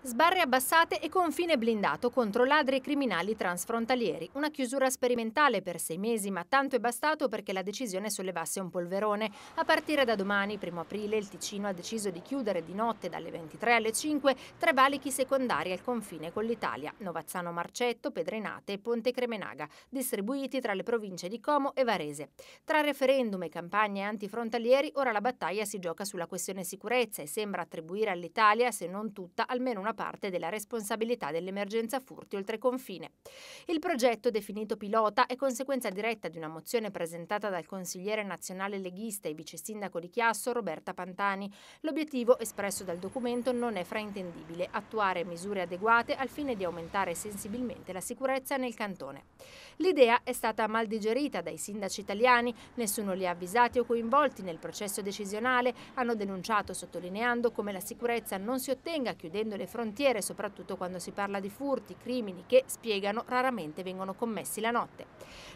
Sbarre abbassate e confine blindato contro ladri e criminali transfrontalieri. Una chiusura sperimentale per sei mesi, ma tanto è bastato perché la decisione sollevasse un polverone. A partire da domani, primo aprile, il Ticino ha deciso di chiudere di notte dalle 23 alle 5 tre valichi secondari al confine con l'Italia, Novazzano Marcetto, Pedrenate e Ponte Cremenaga, distribuiti tra le province di Como e Varese. Tra referendum e campagne antifrontalieri, ora la battaglia si gioca sulla questione sicurezza e sembra attribuire all'Italia, se non tutta, almeno una una parte della responsabilità dell'emergenza furti oltre confine. Il progetto, definito pilota, è conseguenza diretta di una mozione presentata dal consigliere nazionale leghista e vice sindaco di Chiasso Roberta Pantani. L'obiettivo espresso dal documento non è fraintendibile, attuare misure adeguate al fine di aumentare sensibilmente la sicurezza nel cantone. L'idea è stata mal digerita dai sindaci italiani, nessuno li ha avvisati o coinvolti nel processo decisionale, hanno denunciato sottolineando come la sicurezza non si ottenga chiudendo le frontiere frontiere, soprattutto quando si parla di furti, crimini che, spiegano, raramente vengono commessi la notte.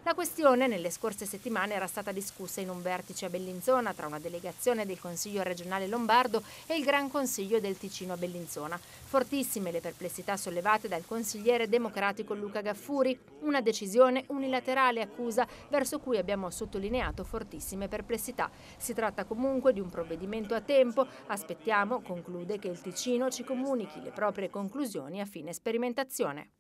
La questione nelle scorse settimane era stata discussa in un vertice a Bellinzona tra una delegazione del Consiglio regionale lombardo e il Gran Consiglio del Ticino a Bellinzona. Fortissime le perplessità sollevate dal consigliere democratico Luca Gaffuri, una decisione unilaterale accusa verso cui abbiamo sottolineato fortissime perplessità. Si tratta comunque di un provvedimento a tempo, aspettiamo, conclude, che il Ticino ci comunichi le proprie conclusioni a fine sperimentazione.